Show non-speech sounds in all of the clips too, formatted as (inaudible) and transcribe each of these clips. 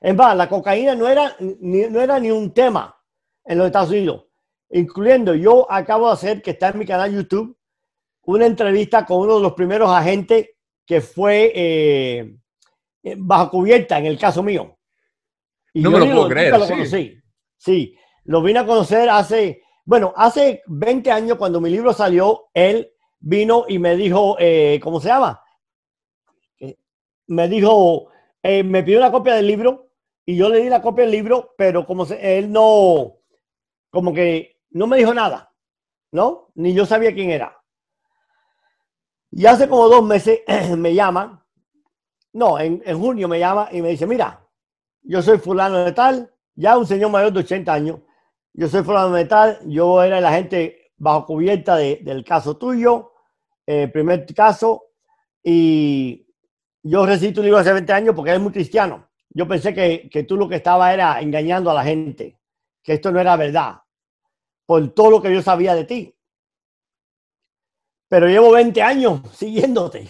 en va, la cocaína no era, ni, no era ni un tema en los Estados Unidos, incluyendo yo acabo de hacer, que está en mi canal YouTube, una entrevista con uno de los primeros agentes que fue eh, eh, bajo cubierta en el caso mío. no me lo puedo creer. Lo sí. sí, lo vine a conocer hace, bueno, hace 20 años cuando mi libro salió, él vino y me dijo, eh, ¿cómo se llama? Me dijo, eh, me pidió una copia del libro y yo le di la copia del libro, pero como él no, como que no me dijo nada, ¿no? Ni yo sabía quién era. Y hace como dos meses (clears throat) me llama, no, en, junio me llama y me dice, mira, yo soy fulano de tal, ya un señor mayor de 80 años, yo soy fulano de tal, yo era el agente bajo cubierta del caso tuyo, el eh, primer caso, y yo recibí tu libro hace 20 años porque eres muy cristiano. Yo pensé que, tú lo que estaba era engañando a la gente, que esto no era verdad, por todo lo que yo sabía de ti. Pero llevo 20 años (laughs) siguiéndote,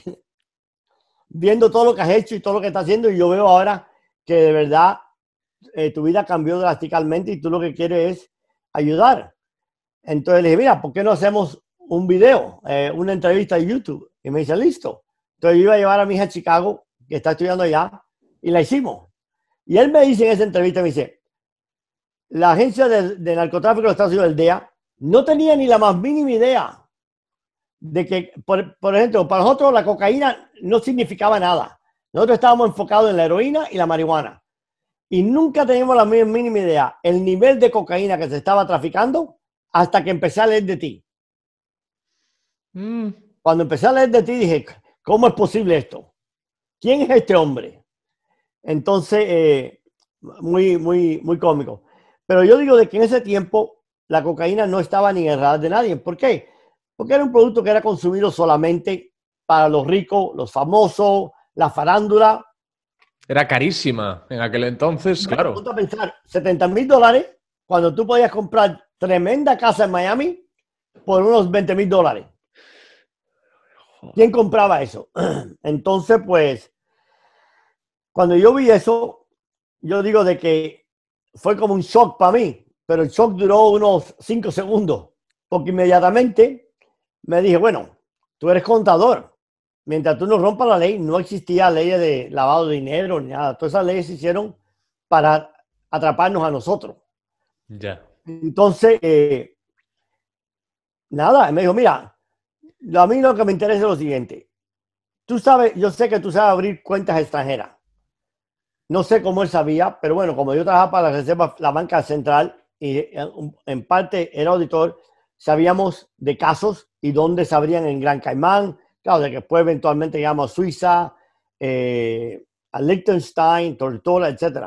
viendo todo lo que has hecho y todo lo que estás haciendo y yo veo ahora que de verdad eh, tu vida cambió drásticamente y tú lo que quieres es ayudar. Entonces le dije, mira, ¿por qué no hacemos un video, eh, una entrevista de YouTube? Y me dice, listo. Entonces yo iba a llevar a mi hija a Chicago, que está estudiando allá, y la hicimos. Y él me dice en esa entrevista, me dice, la agencia de, narcotráfico de los Estados Unidos, el DEA, no tenía ni la más mínima idea de que, por, ejemplo, para nosotros la cocaína no significaba nada. Nosotros estábamos enfocados en la heroína y la marihuana. Y nunca teníamos la mínima idea el nivel de cocaína que se estaba traficando hasta que empecé a leer de ti. Mm. Cuando empecé a leer de ti dije, ¿Cómo es posible esto? ¿Quién es este hombre? Entonces, eh, muy, muy, muy cómico. Pero yo digo de que en ese tiempo la cocaína no estaba ni en radar de nadie. ¿Por qué? Porque era un producto que era consumido solamente para los ricos, los famosos, la farándula. Era carísima en aquel entonces, claro. claro. A pensar, 70 mil dólares cuando tú podías comprar tremenda casa en Miami por unos 20 mil dólares. ¿Quién compraba eso? (clears throat) Entonces, pues, cuando yo vi eso, yo digo de que fue como un shock para mí, pero el shock duró unos cinco segundos, porque inmediatamente me dije, bueno, tú eres contador, mientras tú no rompas la ley, no existía ley de lavado de dinero ni nada, todas esas leyes se hicieron para atraparnos a nosotros. Ya. Entonces, eh, nada, me dijo, mira, a mí lo que me interesa es lo siguiente. Tú sabes, yo sé que tú sabes abrir cuentas extranjeras. No sé cómo él sabía, pero bueno, como yo trabajaba para la Reserva, la Banca Central, y eh, en parte era auditor, sabíamos de casos y dónde se abrían en Gran Caimán, claro, de que después eventualmente llegamos a Suiza, eh, a Liechtenstein, Tortola, etc.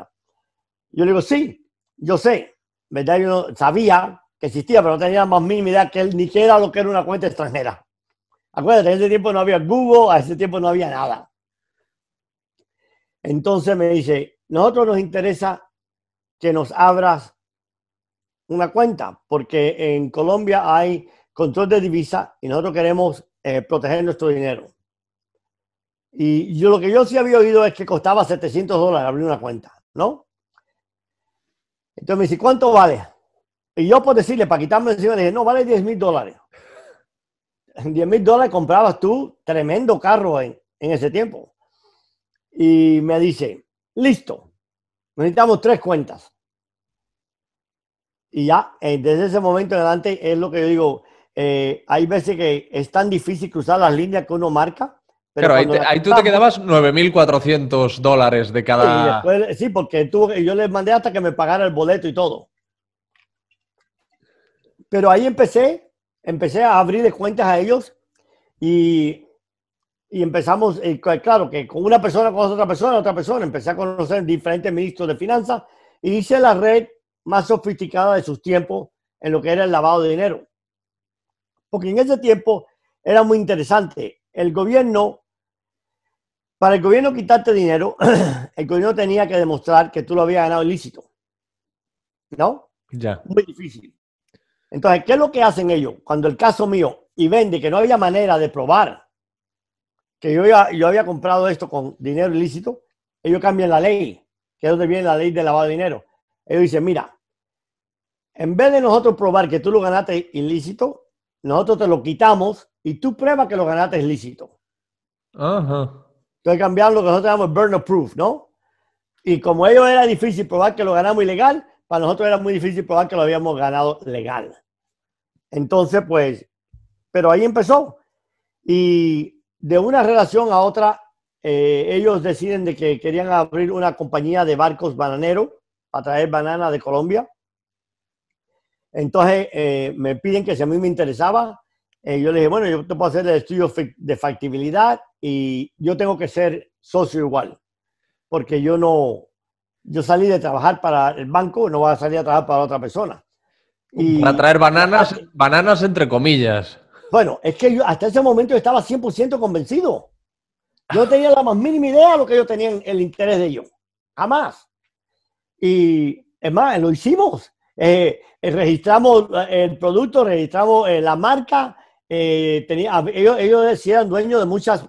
Yo le digo, sí, yo sé, ¿verdad? Yo sabía que existía, pero no tenía más mínima idea que él ni siquiera era lo que era una cuenta extranjera. Acuérdate, en ese tiempo no había Google, a ese tiempo no había nada. Entonces me dice, nosotros nos interesa que nos abras una cuenta, porque en Colombia hay control de divisa y nosotros queremos eh, proteger nuestro dinero. Y yo lo que yo sí había oído es que costaba 700 dólares abrir una cuenta, ¿no? Entonces me dice, ¿cuánto vale? Y yo por decirle, para quitarme encima, le dije, no, vale 10 mil dólares. 10 mil dólares comprabas tú tremendo carro en, en ese tiempo. Y me dice, listo, necesitamos tres cuentas. Y ya, eh, desde ese momento adelante es lo que yo digo, eh, hay veces que es tan difícil cruzar las líneas que uno marca. Pero ahí, tú te quedabas 9.400 dólares de cada... día sí, porque tú, yo les mandé hasta que me pagara el boleto y todo. Pero ahí empecé empecé a abrirle cuentas a ellos y, y empezamos, eh, claro, que con una persona con otra persona, otra persona, empecé a conocer diferentes ministros de finanzas y hice la red más sofisticada de sus tiempos en lo que era el lavado de dinero. Porque en ese tiempo era muy interesante. El gobierno, para el gobierno quitarte dinero, (clears throat) el gobierno tenía que demostrar que tú lo habías ganado ilícito. ¿No? Ya. Muy difícil. Entonces, ¿qué es lo que hacen ellos? Cuando el caso mío y vende que no había manera de probar que yo había, comprado esto con dinero ilícito, ellos cambian la ley, que es donde viene la ley de lavado de dinero. Ellos dicen, mira, en vez de nosotros probar que tú lo ganaste ilícito, nosotros te lo quitamos y tú pruebas que lo ganaste ilícito. Entonces cambiaron lo que nosotros llamamos burn proof, ¿no? Y como ellos era difícil probar que lo ganamos ilegal, para nosotros era muy difícil probar que lo habíamos ganado legal. Entonces, pues, pero ahí empezó. Y de una relación a otra, eh, ellos deciden de que querían abrir una compañía de barcos bananeros para traer banana de Colombia. Entonces eh, me piden que si a mí me interesaba, eh, yo le dije, bueno, yo te puedo hacer el estudio de factibilidad y yo tengo que ser socio igual, porque yo no, yo salí de trabajar para el banco, no voy a salir a trabajar para otra persona. para traer bananas, ah, bananas entre comillas. Bueno, es que yo hasta ese momento estaba 100% convencido. Yo tenía la más mínima idea de lo que ellos tenían el interés de ellos. Jamás. Y es más, lo hicimos. Eh, eh, registramos eh, el producto, registramos la marca. tenía, ellos, ellos eran dueños de muchas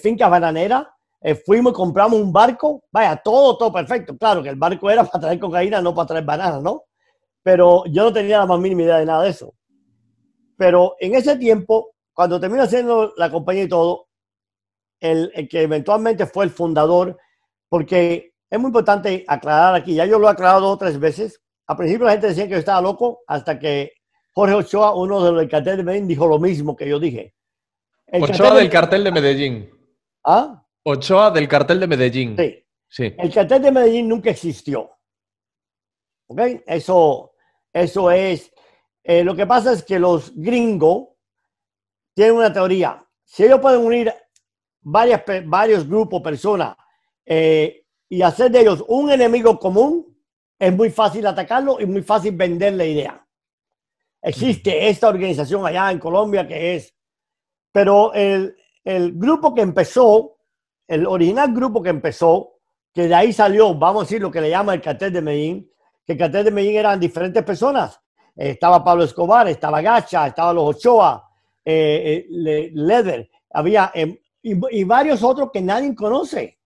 fincas bananeras eh, fuimos, compramos un barco, vaya, todo, todo perfecto. Claro que el barco era (laughs) para traer cocaína, no para traer bananas, ¿no? Pero yo no tenía la más mínima idea de nada de eso. Pero en ese tiempo, cuando terminó haciendo la compañía y todo, el, que eventualmente fue el fundador, porque es muy importante aclarar aquí, ya yo lo he aclarado dos o tres veces, al principio la gente decía que yo estaba loco, hasta que Jorge Ochoa, uno del cartel de Medellín, dijo lo mismo que yo dije. Ochoa del cartel de Medellín. ¿Ah? Ochoa del cartel de Medellín. Sí. El cartel de Medellín nunca existió. ¿Ok? Eso, eso es. Eh, lo que pasa es que los gringos tienen una teoría. Si ellos pueden unir varias, varios grupos, personas, eh, y hacer de ellos un enemigo común, es muy fácil atacarlo y muy fácil vender la idea. Existe esta organización allá en Colombia que es, pero el, el grupo que empezó el original grupo que empezó, que de ahí salió, vamos a decir, lo que le llama el cartel de Medellín, que el cartel de Medellín eran diferentes personas. estaba Pablo Escobar, estaba Gacha, estaba los Ochoa, eh, eh Leder, había em, y, varios otros que nadie conoce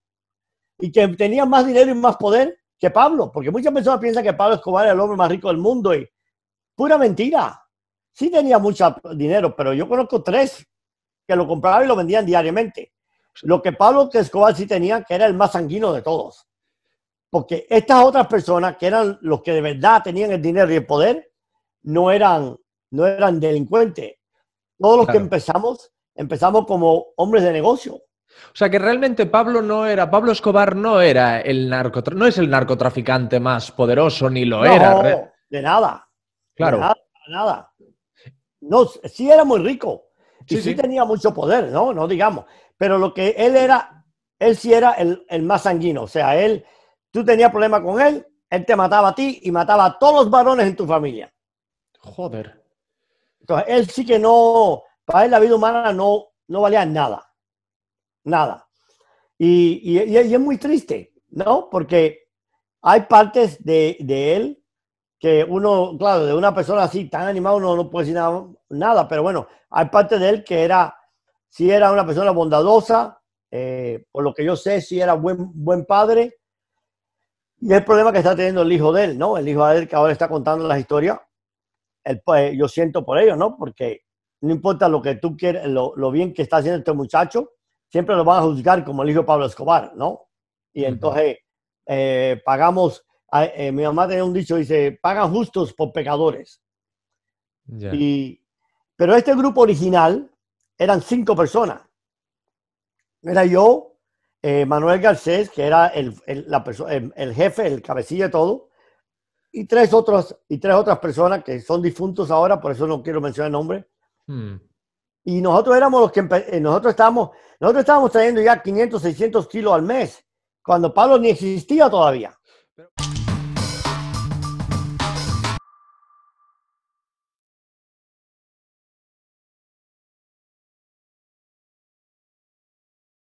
y que tenían más dinero y más poder que Pablo, porque muchas personas piensan que Pablo Escobar era el hombre más rico del mundo y pura mentira. Sí tenía mucho dinero, pero yo conozco tres que lo compraban y lo vendían diariamente. Lo que Pablo Escobar sí tenía, que era el más sanguino de todos. Porque estas otras personas, que eran los que de verdad tenían el dinero y el poder, no eran, no eran delincuentes. Todos los que empezamos, empezamos como hombres de negocio. O sea que realmente Pablo no era, Pablo Escobar no era el narcotraficante, no es el narcotraficante más poderoso, ni lo era. De nada. Claro. nada, No, sí era muy rico. Y sí, sí, tenía mucho poder, ¿no? No digamos. Pero lo que él era, él sí era el, más sanguino O sea, él, tú tenías problema con él, él te mataba a ti y mataba a todos los varones en tu familia. Joder. Entonces, él sí que no, para él la vida humana no, no valía nada. Nada. Y, y, es muy triste, ¿no? Porque hay partes de, él que uno, claro, de una persona así tan animada uno no puede decir nada, nada, pero bueno, hay partes de él que era si era una persona bondadosa, eh, por lo que yo sé, Si era buen, buen padre. Y el problema que está teniendo el hijo de él, ¿no? El hijo de él que ahora está contando las historias, el, pues, yo siento por ello... ¿no? Porque no importa lo que tú quieras... lo, bien que está haciendo este muchacho, siempre lo van a juzgar como el hijo de Pablo Escobar, ¿no? Y entonces eh, pagamos, eh, mi mamá tenía un dicho, dice, pagan justos por pecadores. Y, pero este grupo original, eran cinco personas. Era yo, eh, Manuel Garcés, que era el, jefe, el cabecilla de todo, y tres, otros, y tres otras personas que son difuntos ahora, por eso no quiero mencionar el nombre. Hmm. Y nosotros éramos los que eh, nosotros estábamos, nosotros estábamos trayendo ya 500, 600 kilos al mes, cuando Pablo ni existía todavía.